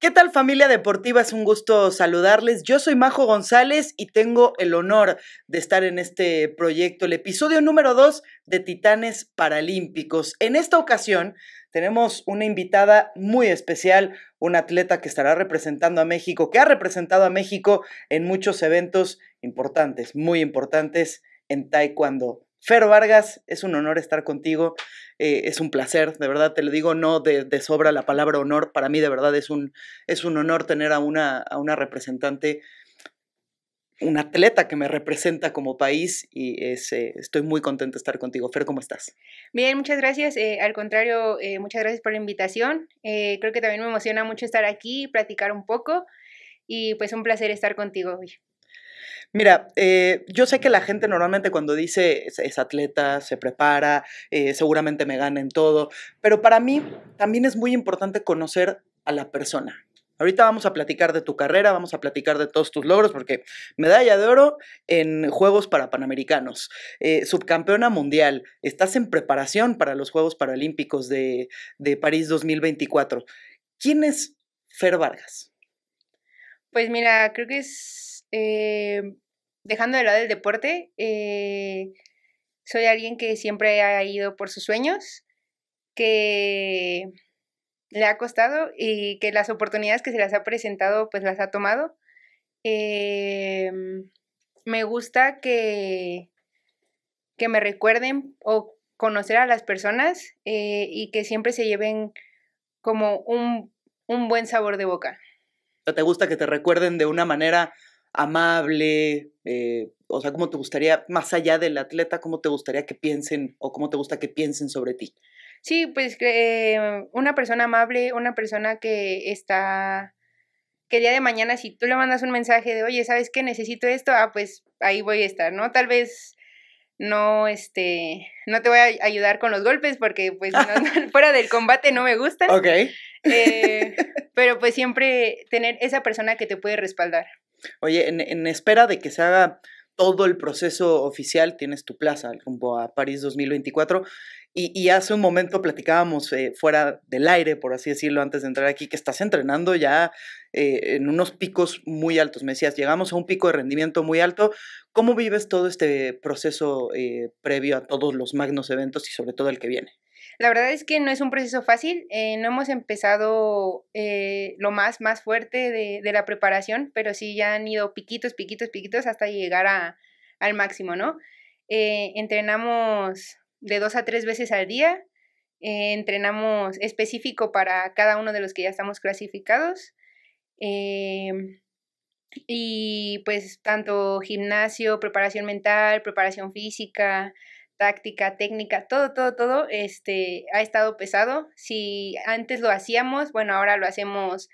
¿Qué tal familia deportiva? Es un gusto saludarles. Yo soy Majo González y tengo el honor de estar en este proyecto, el episodio número 2 de Titanes Paralímpicos. En esta ocasión tenemos una invitada muy especial, un atleta que estará representando a México, que ha representado a México en muchos eventos importantes, muy importantes en Taekwondo. Fer Vargas, es un honor estar contigo, eh, es un placer, de verdad te lo digo, no de, sobra la palabra honor, para mí de verdad es un, es un honor tener a una, a una representante, un atleta que me representa como país y eh, estoy muy contenta de estar contigo. Fer, ¿cómo estás? Bien, muchas gracias, eh, al contrario, muchas gracias por la invitación, creo que también me emociona mucho estar aquí, platicar un poco y pues un placer estar contigo hoy. Mira, eh, yo sé que la gente normalmente cuando dice es, atleta, se prepara, eh, seguramente me gana en todo, pero para mí también es muy importante conocer a la persona. Ahorita vamos a platicar de tu carrera, vamos a platicar de todos tus logros, porque medalla de oro en Juegos para Panamericanos, eh, subcampeona mundial, estás en preparación para los Juegos Paralímpicos de, de París 2024. ¿Quién es Fer Vargas? Pues mira, creo que es eh, dejando de lado el deporte, eh, soy alguien que siempre ha ido por sus sueños, que le ha costado y que las oportunidades que se las ha presentado, pues las ha tomado. Eh, me gusta que, que me recuerden o conocer a las personas y que siempre se lleven como un, un buen sabor de boca. ¿Te gusta que te recuerden de una manera amable, eh, o sea, cómo te gustaría, más allá del atleta, cómo te gustaría que piensen o cómo te gusta que piensen sobre ti. Sí, pues em, una persona amable, una persona que está, que el día de mañana si tú le mandas un mensaje de, oye, ¿sabes qué? Necesito esto, ah, pues ahí voy a estar, ¿no? Tal vez no, este, no te voy a ayudar con los golpes porque pues fuera del combate no me gusta, Ok. Eh, pero pues siempre tener esa persona que te puede respaldar. Oye, en, espera de que se haga todo el proceso oficial, tienes tu plaza rumbo a París 2024. Y, y hace un momento platicábamos eh, fuera del aire, por así decirlo, antes de entrar aquí, que estás entrenando ya eh, en unos picos muy altos. Me decías, llegamos a un pico de rendimiento muy alto. ¿Cómo vives todo este proceso eh, previo a todos los magnos eventos y sobre todo el que viene? La verdad es que no es un proceso fácil, eh, no hemos empezado eh, lo más, más fuerte de, la preparación, pero sí ya han ido piquitos, piquitos, piquitos hasta llegar a, al máximo, ¿no? Eh, entrenamos de dos a tres veces al día, entrenamos específico para cada uno de los que ya estamos clasificados. y pues tanto gimnasio, preparación mental, preparación física, táctica, técnica, todo, todo, todo, este, ha estado pesado. Si antes lo hacíamos, bueno, ahora lo hacemos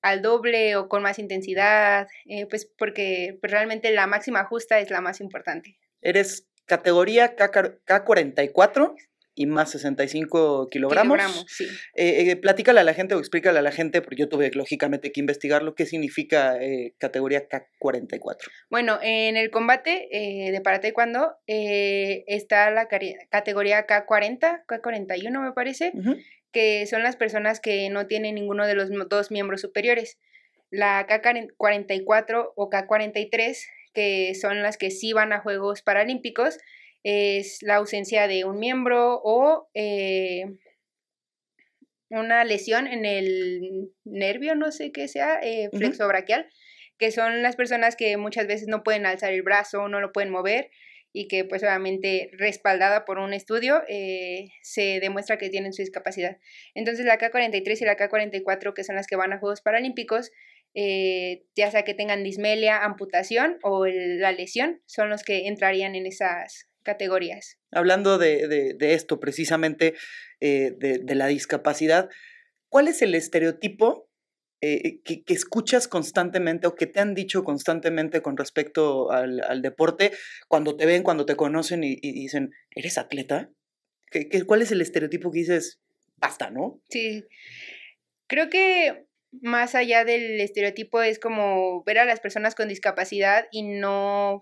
al doble o con más intensidad, eh, pues porque pues, realmente la máxima justa es la más importante. ¿Eres categoría K K44? y más 65 kilogramos. kilogramos eh, eh, platícale a la gente o explícale a la gente, porque yo tuve lógicamente que investigar lo que significa eh, categoría K44. Bueno, en el combate de para cuando está la categoría K40, K41 me parece, que son las personas que no tienen ninguno de los dos miembros superiores. La K44 o K43, que son las que sí van a Juegos Paralímpicos, es la ausencia de un miembro o eh, una lesión en el nervio, no sé qué sea, eh, flexo braquial, que son las personas que muchas veces no pueden alzar el brazo, no lo pueden mover y que pues obviamente respaldada por un estudio eh, se demuestra que tienen su discapacidad. Entonces la K43 y la K44, que son las que van a Juegos Paralímpicos, ya sea que tengan dismelia, amputación o la lesión, son los que entrarían en esas categorías. Hablando de, esto precisamente, eh, de, la discapacidad, ¿cuál es el estereotipo eh, que, escuchas constantemente o que te han dicho constantemente con respecto al, deporte cuando te ven, cuando te conocen y, dicen, ¿eres atleta? ¿Qué, cuál es el estereotipo que dices, basta, no? Sí, creo que más allá del estereotipo es como ver a las personas con discapacidad y no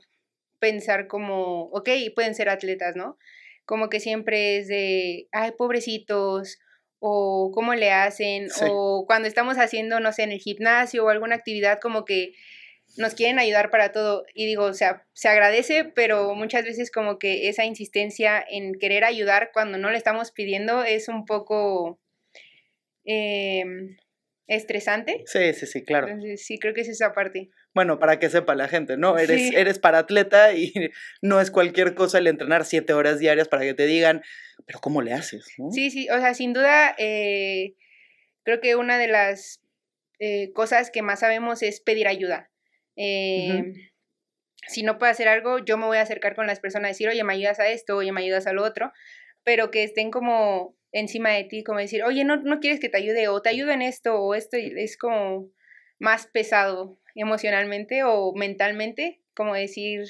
pensar como, ok, pueden ser atletas, ¿no? Como que siempre es de, ay, pobrecitos, o cómo le hacen, o cuando estamos haciendo, no sé, en el gimnasio o alguna actividad, como que nos quieren ayudar para todo. Y digo, o sea, se agradece, pero muchas veces como que esa insistencia en querer ayudar cuando no le estamos pidiendo es un poco em, estresante. Sí, sí, sí, claro. sí, creo que es esa parte. Bueno, para que sepa la gente, ¿no? Eres, eres para atleta y no es cualquier cosa el entrenar siete horas diarias para que te digan, pero ¿cómo le haces? Sí, sí, o sea, sin duda, eh, creo que una de las eh, cosas que más sabemos es pedir ayuda. Em, si no puedo hacer algo, yo me voy a acercar con las personas y decir, oye, me ayudas a esto, oye, me ayudas a lo otro, pero que estén como encima de ti, como decir, oye, no, no quieres que te ayude, o te ayudo en esto, o esto, es como más pesado emocionalmente o mentalmente, como decir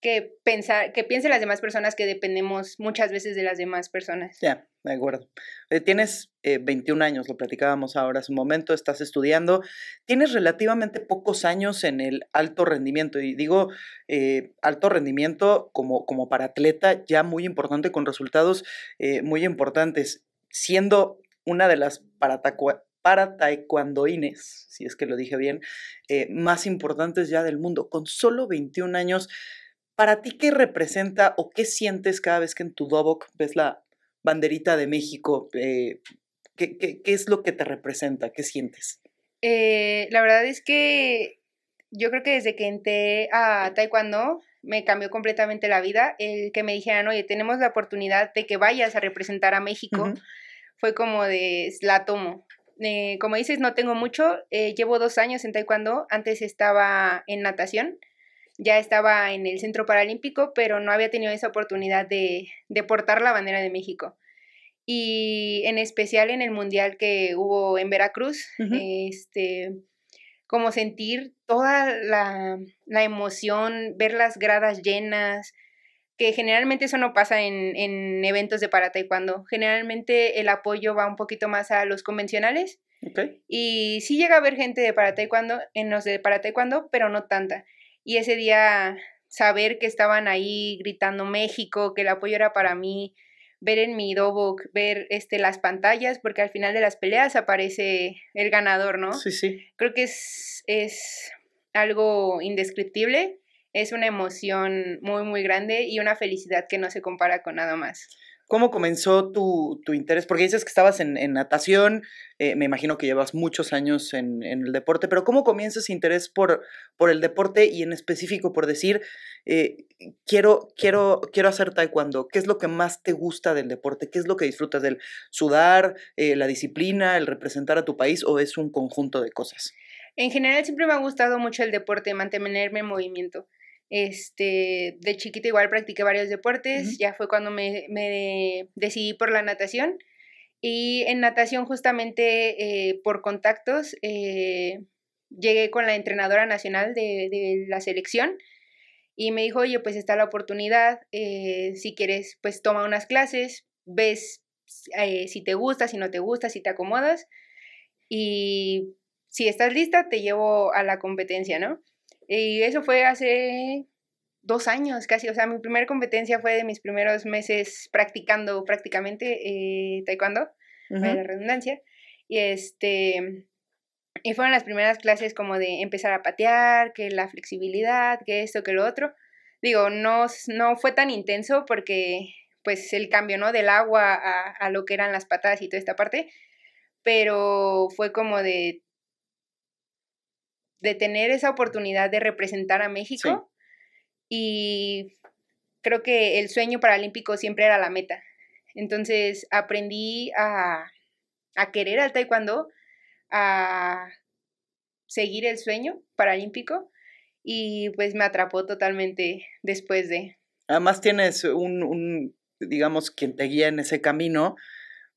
que pensar, que piensen las demás personas que dependemos muchas veces de las demás personas. Ya, de acuerdo. Eh, tienes 21 eh, años, lo platicábamos ahora hace un momento, estás estudiando, tienes relativamente pocos años en el alto rendimiento, y digo eh, alto rendimiento como, como para atleta, ya muy importante, con resultados muy importantes, siendo una de las para para taekwondoines, si es que lo dije bien, eh, más importantes ya del mundo. Con solo 21 años, ¿para ti qué representa o qué sientes cada vez que en tu dobok ves la banderita de México? Eh, ¿qué, es lo que te representa? ¿Qué sientes? Eh, la verdad es que yo creo que desde que entré a Taekwondo me cambió completamente la vida. El que me dijeran, oye, tenemos la oportunidad de que vayas a representar a México, fue como de, la tomo. Eh, como dices, no tengo mucho. Eh, llevo dos años en taekwondo. Antes estaba en natación. Ya estaba en el Centro Paralímpico, pero no había tenido esa oportunidad de, de portar la bandera de México. Y en especial en el mundial que hubo en Veracruz, este, como sentir toda la, la emoción, ver las gradas llenas, que generalmente eso no pasa en, eventos de para taekwondo. Generalmente el apoyo va un poquito más a los convencionales. Y sí llega a haber gente de para taekwondo en los de para taekwondo, pero no tanta. Y ese día saber que estaban ahí gritando México, que el apoyo era para mí, ver en mi dobok, ver este, las pantallas, porque al final de las peleas aparece el ganador, ¿no? Sí, sí. Creo que es, es algo indescriptible es una emoción muy, muy grande y una felicidad que no se compara con nada más. ¿Cómo comenzó tu, interés? Porque dices que estabas en, natación, eh, me imagino que llevas muchos años en, el deporte, pero ¿cómo comienza ese interés por, por el deporte y en específico por decir, eh, quiero, quiero, quiero hacer taekwondo? ¿Qué es lo que más te gusta del deporte? ¿Qué es lo que disfrutas del sudar, eh, la disciplina, el representar a tu país o es un conjunto de cosas? En general siempre me ha gustado mucho el deporte, mantenerme en movimiento. Este, de chiquita igual practiqué varios deportes, ya fue cuando me, decidí por la natación. Y en natación justamente eh, por contactos eh, llegué con la entrenadora nacional de, la selección y me dijo, oye, pues está la oportunidad, eh, si quieres, pues toma unas clases, ves si te gusta, si no te gusta, si te acomodas y si estás lista, te llevo a la competencia, ¿no? Y eso fue hace dos años casi, o sea, mi primera competencia fue de mis primeros meses practicando prácticamente eh, taekwondo, para la redundancia, y este, y fueron las primeras clases como de empezar a patear, que la flexibilidad, que esto, que lo otro. Digo, no, no fue tan intenso porque pues el cambio, ¿no? Del agua a, a lo que eran las patadas y toda esta parte, pero fue como de de tener esa oportunidad de representar a México y creo que el sueño paralímpico siempre era la meta. Entonces aprendí a, querer al taekwondo, a seguir el sueño paralímpico y pues me atrapó totalmente después de. Además tienes un digamos, quien te guía en ese camino,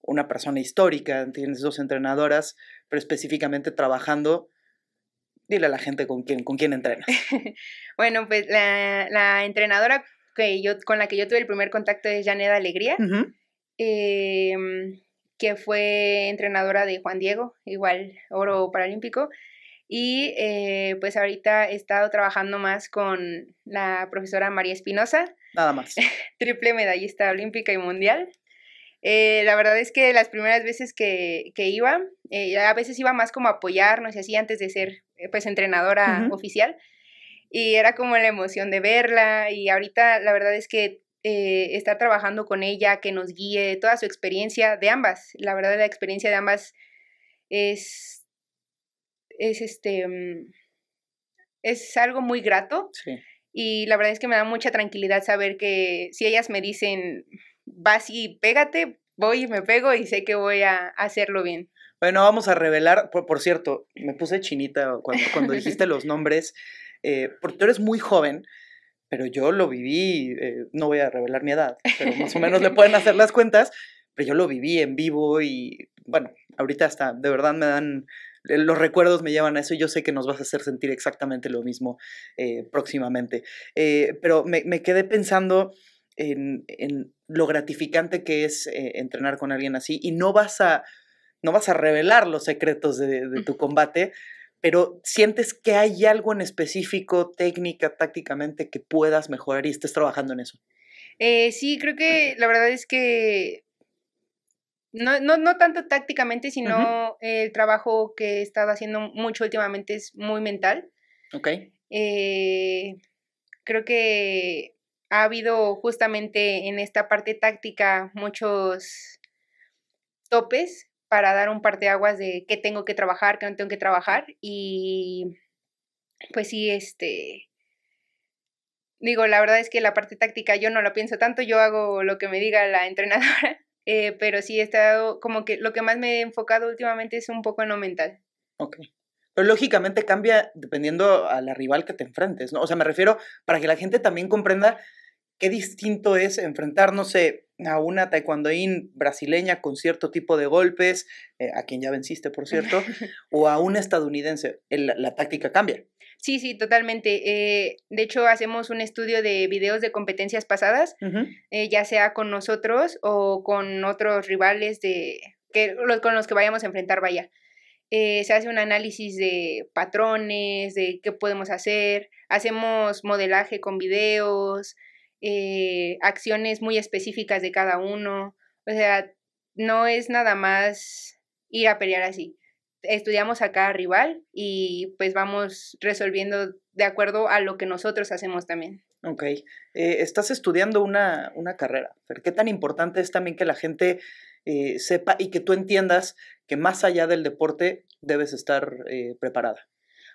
una persona histórica, tienes dos entrenadoras, pero específicamente trabajando dile a la gente con quién, con quién entrena bueno, pues la, entrenadora que yo, con la que yo tuve el primer contacto es Janeda Alegría, em, que fue entrenadora de Juan Diego, igual oro paralímpico. Y eh, pues ahorita he estado trabajando más con la profesora María Espinosa. Nada más. triple medallista olímpica y mundial. Eh, la verdad es que las primeras veces que, iba, eh, a veces iba más como a apoyarnos y así antes de ser eh, pues entrenadora oficial. Y era como la emoción de verla y ahorita la verdad es que estar trabajando con ella, que nos guíe, toda su experiencia de ambas, la verdad la experiencia de ambas es, es este, mm, es algo muy grato. Y la verdad es que me da mucha tranquilidad saber que si ellas me dicen, vas y pégate, voy y me pego y sé que voy a hacerlo bien. Bueno, vamos a revelar, por, cierto, me puse chinita cuando, cuando dijiste los nombres, eh, porque tú eres muy joven, pero yo lo viví, eh, no voy a revelar mi edad, pero más o menos le pueden hacer las cuentas, pero yo lo viví en vivo y bueno, ahorita hasta de verdad me dan, eh, los recuerdos me llevan a eso y yo sé que nos vas a hacer sentir exactamente lo mismo próximamente. pero me, me, quedé pensando en, lo gratificante que es eh, entrenar con alguien así y no vas a, no vas a revelar los secretos de, tu combate, pero sientes que hay algo en específico, técnica, tácticamente, que puedas mejorar y estés trabajando en eso. Eh, sí, creo que la verdad es que no, tanto tácticamente, sino el trabajo que he estado haciendo mucho últimamente es muy mental. Ok. Eh, creo que ha habido justamente en esta parte táctica muchos topes para dar un par de aguas de qué tengo que trabajar, qué no tengo que trabajar. Y pues sí, este, digo, la verdad es que la parte táctica yo no la pienso tanto, yo hago lo que me diga la entrenadora, eh, pero sí he estado, como que lo que más me he enfocado últimamente es un poco en lo mental. Ok. Pero lógicamente cambia dependiendo a la rival que te enfrentes, ¿no? O sea, me refiero para que la gente también comprenda qué distinto es enfrentarnos a una taekwondoín brasileña con cierto tipo de golpes, eh, a quien ya venciste, por cierto, o a una estadounidense. la táctica cambia. Sí, sí, totalmente. Eh, de hecho, hacemos un estudio de videos de competencias pasadas, eh, ya sea con nosotros o con otros rivales de que, los, con los que vayamos a enfrentar, vaya. se hace un análisis de patrones, de qué podemos hacer, hacemos modelaje con videos, eh, acciones muy específicas de cada uno. O sea, no es nada más ir a pelear así. Estudiamos a cada rival y pues vamos resolviendo de acuerdo a lo que nosotros hacemos también. Ok. Eh, estás estudiando una, carrera. Pero ¿Qué tan importante es también que la gente eh, sepa y que tú entiendas que más allá del deporte debes estar preparada?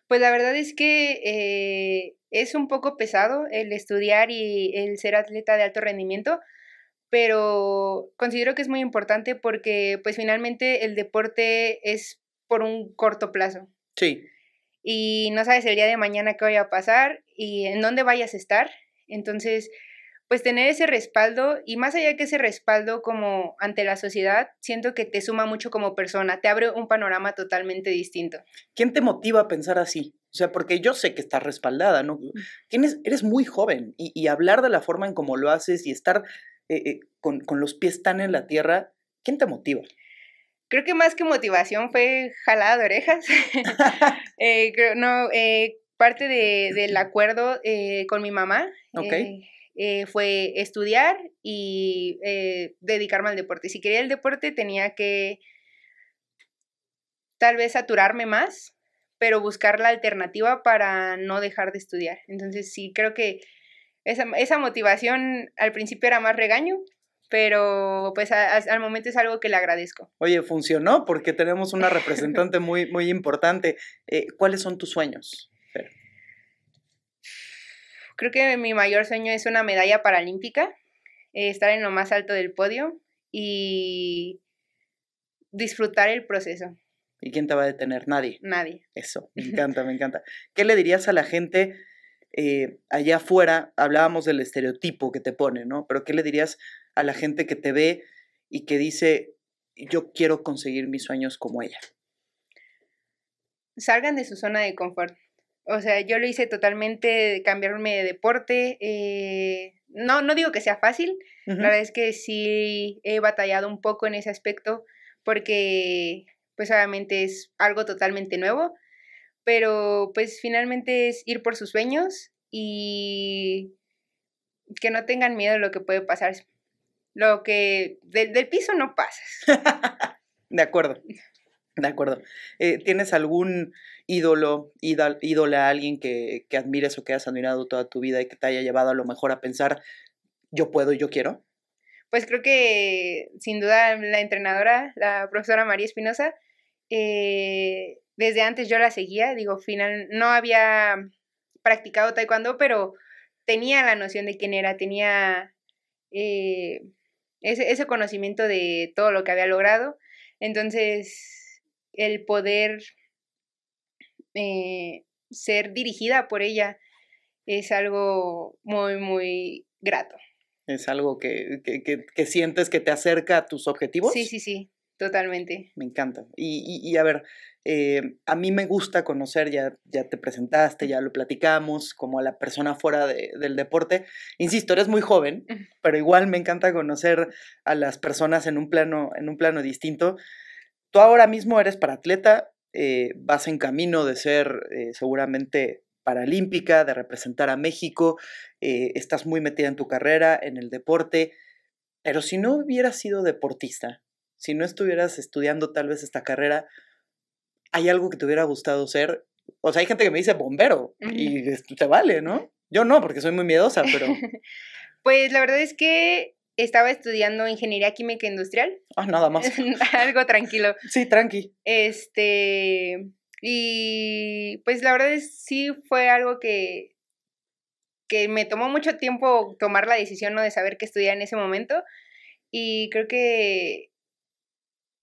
Pues la verdad es que eh, es un poco pesado el estudiar y el ser atleta de alto rendimiento, pero considero que es muy importante porque pues finalmente el deporte es por un corto plazo. Sí. Y no sabes el día de mañana qué voy a pasar y en dónde vayas a estar. Entonces, pues tener ese respaldo y más allá que ese respaldo como ante la sociedad, siento que te suma mucho como persona, te abre un panorama totalmente distinto. ¿Quién te motiva a pensar así? O sea, porque yo sé que estás respaldada, ¿no? Mm. eres muy joven y, hablar de la forma en cómo lo haces y estar eh, eh, con, los pies tan en la tierra, ¿quién te motiva? creo que más que motivación fue jalada eh, de orejas. no, parte del acuerdo con mi mamá. Okay. Eh, fue estudiar y eh, dedicarme al deporte. Si quería el deporte tenía que tal vez saturarme más, pero buscar la alternativa para no dejar de estudiar. Entonces sí, creo que esa, motivación al principio era más regaño, pero pues al momento es algo que le agradezco. Oye, funcionó porque tenemos una representante muy, muy importante. Eh, ¿Cuáles son tus sueños? Creo que mi mayor sueño es una medalla paralímpica, eh, estar en lo más alto del podio y disfrutar el proceso. ¿Y quién te va a detener? Nadie. Nadie. Eso, me encanta, me encanta. ¿Qué le dirías a la gente eh, allá afuera? Hablábamos del estereotipo que te pone, ¿no? Pero ¿qué le dirías a la gente que te ve y que dice, yo quiero conseguir mis sueños como ella? Salgan de su zona de confort. O sea, yo lo hice totalmente, cambiarme de deporte. Eh, no, no digo que sea fácil, la verdad es que sí he batallado un poco en ese aspecto porque pues obviamente es algo totalmente nuevo, pero pues finalmente es ir por sus sueños y que no tengan miedo de lo que puede pasar. Lo que del piso no pasas. de acuerdo. De acuerdo. Eh, ¿Tienes algún ídolo, ídole ídola, alguien que, admires o que has admirado toda tu vida y que te haya llevado a lo mejor a pensar, yo puedo, yo quiero? Pues creo que sin duda la entrenadora, la profesora María Espinosa, eh, desde antes yo la seguía, digo, final, no había practicado taekwondo, pero tenía la noción de quién era, tenía eh, ese, ese conocimiento de todo lo que había logrado. Entonces, el poder eh, ser dirigida por ella es algo muy, muy grato. ¿Es algo que, que, sientes que te acerca a tus objetivos? Sí, sí, sí, totalmente. Me encanta. Y, y, a ver, eh, a mí me gusta conocer, ya, ya te presentaste, ya lo platicamos, como a la persona fuera del deporte. Insisto, eres muy joven, pero igual me encanta conocer a las personas en un plano, en un plano distinto tú ahora mismo eres paratleta, eh, vas en camino de ser eh, seguramente paralímpica, de representar a México, eh, estás muy metida en tu carrera, en el deporte, pero si no hubieras sido deportista, si no estuvieras estudiando tal vez esta carrera, ¿hay algo que te hubiera gustado ser? O sea, hay gente que me dice bombero y te vale, ¿no? Yo no, porque soy muy miedosa, pero... pues la verdad es que estaba estudiando ingeniería química industrial. Ah, nada más. Algo tranquilo. Sí, tranqui. Este, y pues la verdad es, sí fue algo que, que me tomó mucho tiempo tomar la decisión ¿no? de saber qué estudiar en ese momento. Y creo que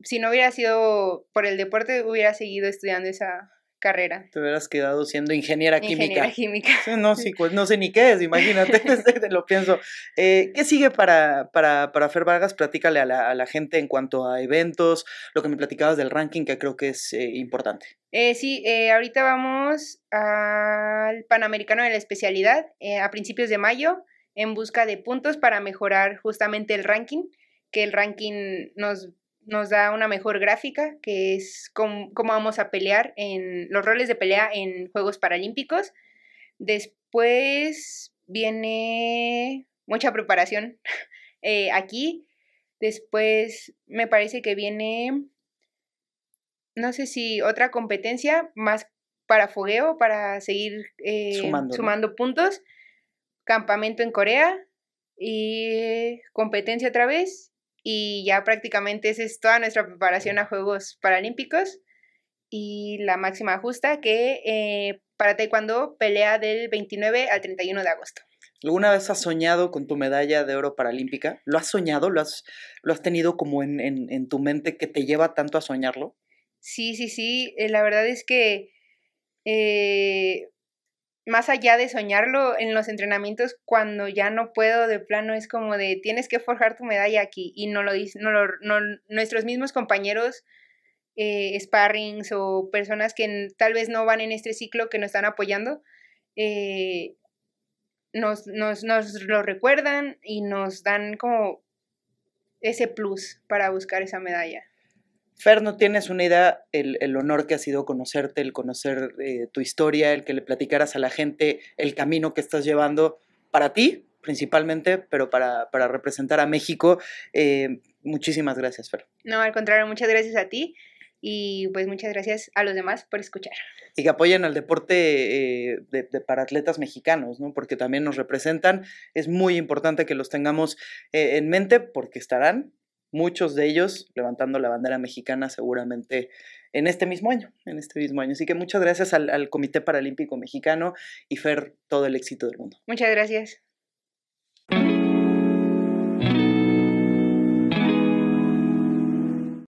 si no hubiera sido por el deporte, hubiera seguido estudiando esa, carrera. Te hubieras quedado siendo ingeniera química. química. No, pues, no sé ni qué es, imagínate, lo pienso. Eh, ¿Qué sigue para, para, para Fer Vargas? Platícale a la, gente en cuanto a eventos, lo que me platicabas del ranking, que creo que es eh, importante. Eh, sí, ahorita vamos al Panamericano de la Especialidad a principios de mayo en busca de puntos para mejorar justamente el ranking, que el ranking nos nos da una mejor gráfica, que es cómo, vamos a pelear en los roles de pelea en Juegos Paralímpicos. Después viene mucha preparación eh, aquí. Después me parece que viene, no sé si otra competencia más para fogueo, para seguir eh, sumando, puntos. Campamento en Corea y competencia otra vez y ya prácticamente esa es toda nuestra preparación a Juegos Paralímpicos y la máxima justa que eh, para Taekwondo pelea del 29 al 31 de agosto. ¿Alguna vez has soñado con tu medalla de oro paralímpica? ¿Lo has soñado? ¿Lo has, lo has tenido como en, en, en tu mente que te lleva tanto a soñarlo? Sí, sí, sí. Eh, la verdad es que eh, más allá de soñarlo en los entrenamientos, cuando ya no puedo de plano, es como de tienes que forjar tu medalla aquí. Y no lo no lo, no, nuestros mismos compañeros, eh, sparrings o personas que tal vez no van en este ciclo, que nos están apoyando, eh, nos, nos, nos lo recuerdan y nos dan como ese plus para buscar esa medalla. Fer, no tienes una idea el, honor que ha sido conocerte, el conocer eh, tu historia, el que le platicaras a la gente el camino que estás llevando para ti principalmente, pero para, para representar a México. Eh, muchísimas gracias, Fer. No, al contrario, muchas gracias a ti y pues muchas gracias a los demás por escuchar. Y que apoyen al deporte eh, para atletas mexicanos, Porque también nos representan. Es muy importante que los tengamos en mente porque estarán muchos de ellos levantando la bandera mexicana seguramente en este mismo año, en este mismo año. Así que muchas gracias al, al Comité Paralímpico Mexicano y Fer, todo el éxito del mundo. Muchas gracias.